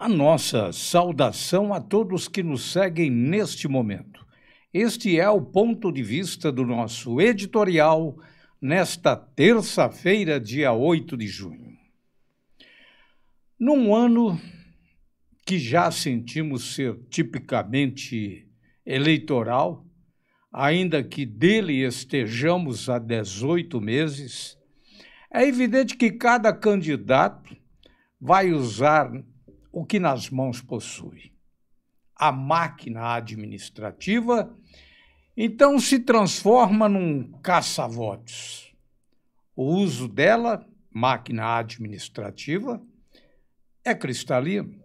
A nossa saudação a todos que nos seguem neste momento. Este é o ponto de vista do nosso editorial nesta terça-feira, dia 8 de junho. Num ano que já sentimos ser tipicamente eleitoral, ainda que dele estejamos há 18 meses, é evidente que cada candidato vai usar o que nas mãos possui, a máquina administrativa, então se transforma num caça-votos. O uso dela, máquina administrativa, é cristalino.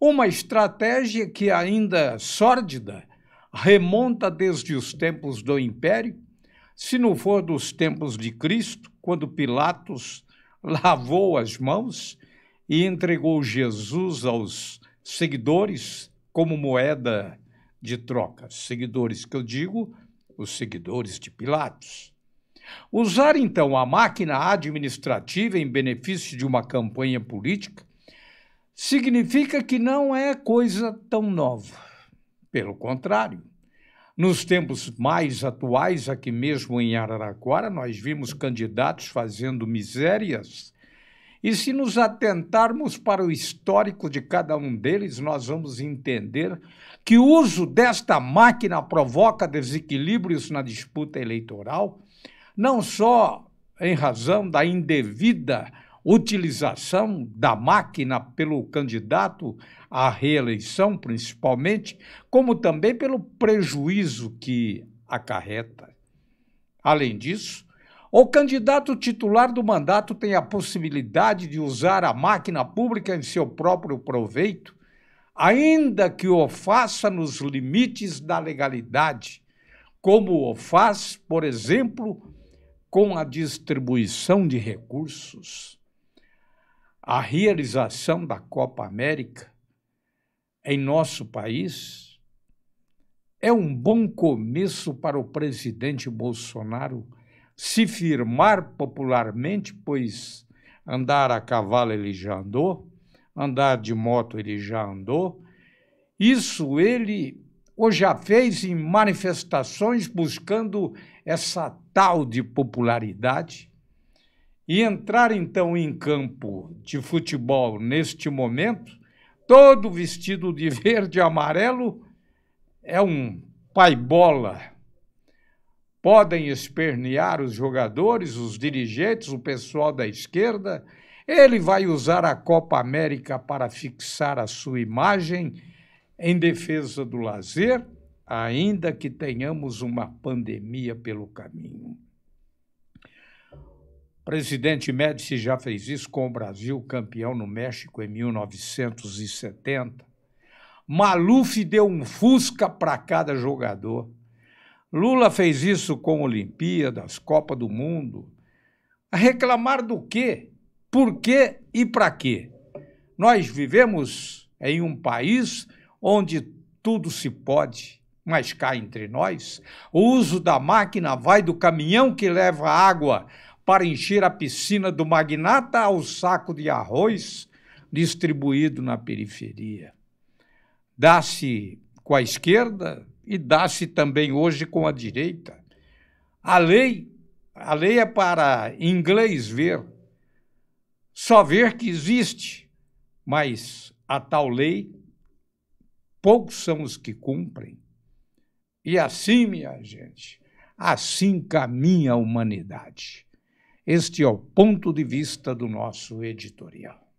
Uma estratégia que, ainda sórdida, remonta desde os tempos do Império, se não for dos tempos de Cristo, quando Pilatos lavou as mãos e entregou Jesus aos seguidores como moeda de troca. Seguidores que eu digo, os seguidores de Pilatos. Usar então a máquina administrativa em benefício de uma campanha política significa que não é coisa tão nova. Pelo contrário, nos tempos mais atuais, aqui mesmo em Araraquara, nós vimos candidatos fazendo misérias e se nos atentarmos para o histórico de cada um deles, nós vamos entender que o uso desta máquina provoca desequilíbrios na disputa eleitoral, não só em razão da indevida utilização da máquina pelo candidato à reeleição, principalmente, como também pelo prejuízo que acarreta. Além disso, o candidato titular do mandato tem a possibilidade de usar a máquina pública em seu próprio proveito, ainda que o faça nos limites da legalidade, como o faz, por exemplo, com a distribuição de recursos. A realização da Copa América em nosso país é um bom começo para o presidente Bolsonaro se firmar popularmente, pois andar a cavalo ele já andou, andar de moto ele já andou. Isso ele ou já fez em manifestações buscando essa tal de popularidade. E entrar então em campo de futebol neste momento, todo vestido de verde e amarelo, é um pai bola podem espernear os jogadores, os dirigentes, o pessoal da esquerda. Ele vai usar a Copa América para fixar a sua imagem em defesa do lazer, ainda que tenhamos uma pandemia pelo caminho. O presidente Médici já fez isso com o Brasil campeão no México em 1970. Maluf deu um fusca para cada jogador. Lula fez isso com Olimpíadas, Copa do Mundo. Reclamar do quê? Por quê e para quê? Nós vivemos em um país onde tudo se pode, mas cá entre nós, o uso da máquina vai do caminhão que leva água para encher a piscina do magnata ao saco de arroz distribuído na periferia. Dá-se com a esquerda e dá-se também hoje com a direita. A lei, a lei é para inglês ver, só ver que existe, mas a tal lei poucos são os que cumprem. E assim, minha gente, assim caminha a humanidade. Este é o ponto de vista do nosso editorial.